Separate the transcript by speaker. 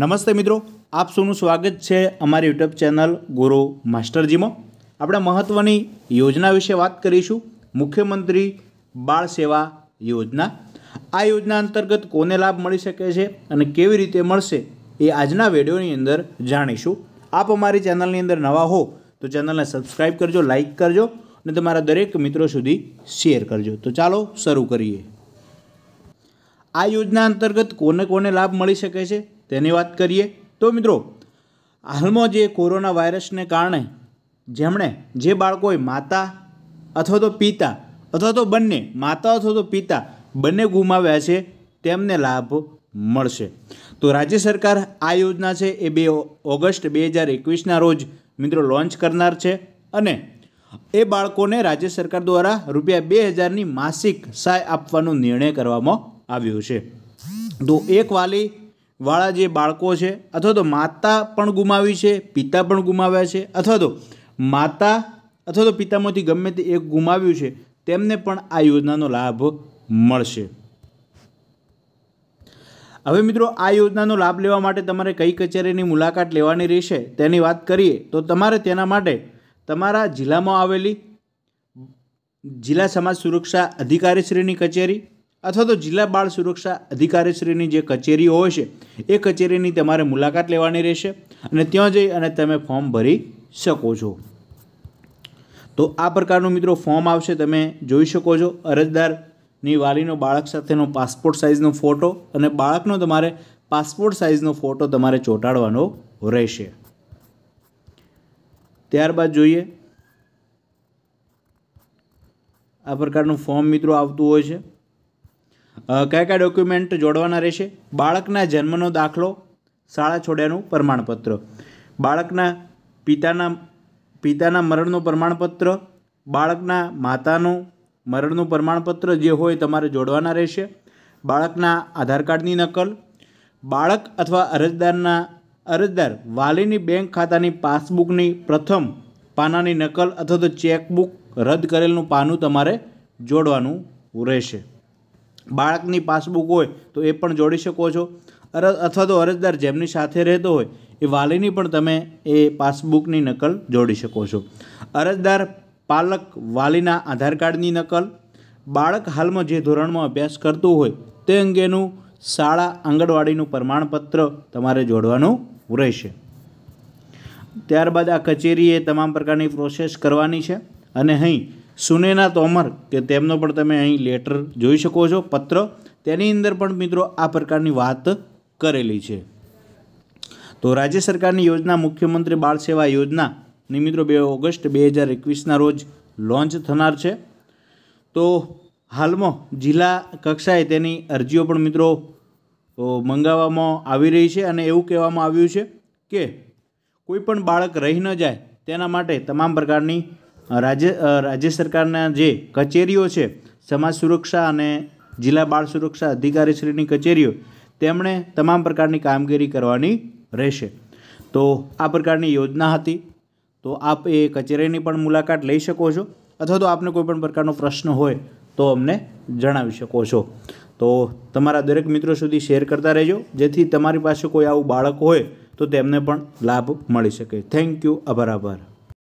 Speaker 1: નમસ્તે મિત્રો આપ સૌનું સ્વાગત છે અમારી યુટ્યુબ ચેનલ ગુરુ માસ્ટરજીમાં આપણે મહત્ત્વની યોજના વિશે વાત કરીશું મુખ્યમંત્રી બાળ સેવા યોજના આ યોજના અંતર્ગત કોને લાભ મળી શકે છે અને કેવી રીતે મળશે એ આજના વિડીયોની અંદર જાણીશું આપ અમારી ચેનલની અંદર નવા હો તો ચેનલને સબસ્ક્રાઈબ કરજો લાઇક કરજો અને તમારા દરેક મિત્રો સુધી શેર કરજો તો ચાલો શરૂ કરીએ આ યોજના અંતર્ગત કોને કોને લાભ મળી શકે છે તેની વાત કરીએ તો મિત્રો હાલમાં જે કોરોના વાયરસને કારણે જેમણે જે બાળકોએ માતા અથવા તો પિતા અથવા તો બંને માતા અથવા તો પિતા બંને ગુમાવ્યા છે તેમને લાભ મળશે તો રાજ્ય સરકાર આ યોજના છે એ બે ઓગસ્ટ બે હજાર એકવીસના રોજ મિત્રો લોન્ચ કરનાર છે અને એ બાળકોને રાજ્ય સરકાર દ્વારા રૂપિયા બે હજારની માસિક સહાય આપવાનો નિર્ણય કરવામાં આવ્યો છે તો એક વાલી વાળા જે બાળકો છે અથવા તો માતા પણ ગુમાવી છે પિતા પણ ગુમાવ્યા છે અથવા તો માતા અથવા તો પિતામાંથી ગમે તે એક ગુમાવ્યું છે તેમને પણ આ યોજનાનો લાભ મળશે હવે મિત્રો આ યોજનાનો લાભ લેવા માટે તમારે કઈ કચેરીની મુલાકાત લેવાની રહેશે તેની વાત કરીએ તો તમારે તેના માટે તમારા જિલ્લામાં આવેલી જિલ્લા સમાજ સુરક્ષા અધિકારીશ્રીની કચેરી અથવા તો જિલ્લા બાળ સુરક્ષા અધિકારીશ્રીની જે કચેરી હોય છે એ કચેરીની તમારે મુલાકાત લેવાની રહેશે અને ત્યાં જઈ અને તમે ફોર્મ ભરી શકો છો તો આ પ્રકારનું મિત્રો ફોર્મ આવશે તમે જોઈ શકો છો અરજદારની વાલીનો બાળક સાથેનો પાસપોર્ટ સાઇઝનો ફોટો અને બાળકનો તમારે પાસપોર્ટ સાઇઝનો ફોટો તમારે ચોંટાડવાનો રહેશે ત્યારબાદ જોઈએ આ પ્રકારનું ફોર્મ મિત્રો આવતું હોય છે કયા કયા ડોક્યુમેન્ટ જોડવાના રહેશે બાળકના જન્મનો દાખલો શાળા છોડ્યાનું પ્રમાણપત્ર બાળકના પિતાના પિતાના મરણનું પ્રમાણપત્ર બાળકના માતાનું મરણનું પ્રમાણપત્ર જે હોય તમારે જોડવાના રહેશે બાળકના આધાર કાર્ડની નકલ બાળક અથવા અરજદારના અરજદાર વાલીની બેંક ખાતાની પાસબુકની પ્રથમ પાનાની નકલ અથવા તો ચેકબુક રદ કરેલનું પાનું તમારે જોડવાનું રહેશે બાળકની પાસબુક હોય તો એ પણ જોડી શકો છો અથવા તો અરજદાર જેમની સાથે રહેતો હોય એ વાલીની પણ તમે એ પાસબુકની નકલ જોડી શકો છો અરજદાર પાલક વાલીના આધાર કાર્ડની નકલ બાળક હાલમાં જે ધોરણમાં અભ્યાસ કરતું હોય તે અંગેનું શાળા આંગણવાડીનું પ્રમાણપત્ર તમારે જોડવાનું રહેશે ત્યારબાદ આ કચેરીએ તમામ પ્રકારની પ્રોસેસ કરવાની છે અને અહીં સુનેના તોમર કે તેમનો પણ તમે અહીં લેટર જોઈ શકો છો પત્ર તેની અંદર પણ મિત્રો આ પ્રકારની વાત કરેલી છે તો રાજ્ય સરકારની યોજના મુખ્યમંત્રી બાળ સેવા યોજનાની મિત્રો બે ઓગસ્ટ બે હજાર એકવીસના રોજ લોન્ચ થનાર છે તો હાલમાં જિલ્લા કક્ષાએ તેની અરજીઓ પણ મિત્રો મંગાવવામાં આવી રહી છે અને એવું કહેવામાં આવ્યું છે કે કોઈ પણ બાળક રહી ન જાય તેના માટે તમામ પ્રકારની રાજ્ય રાજ્ય સરકારના જે કચેરીઓ છે સમાજ સુરક્ષા અને જિલ્લા બાળ સુરક્ષા અધિકારીશ્રીની કચેરીઓ તેમણે તમામ પ્રકારની કામગીરી કરવાની રહેશે તો આ પ્રકારની યોજના હતી તો આપ એ કચેરીની પણ મુલાકાત લઈ શકો છો અથવા તો આપને કોઈપણ પ્રકારનો પ્રશ્ન હોય તો અમને જણાવી શકો છો તો તમારા દરેક મિત્રો સુધી શેર કરતા રહેજો જેથી તમારી પાસે કોઈ આવું બાળક હોય તો તેમને પણ લાભ મળી શકે થેન્ક યુ આભાર આભાર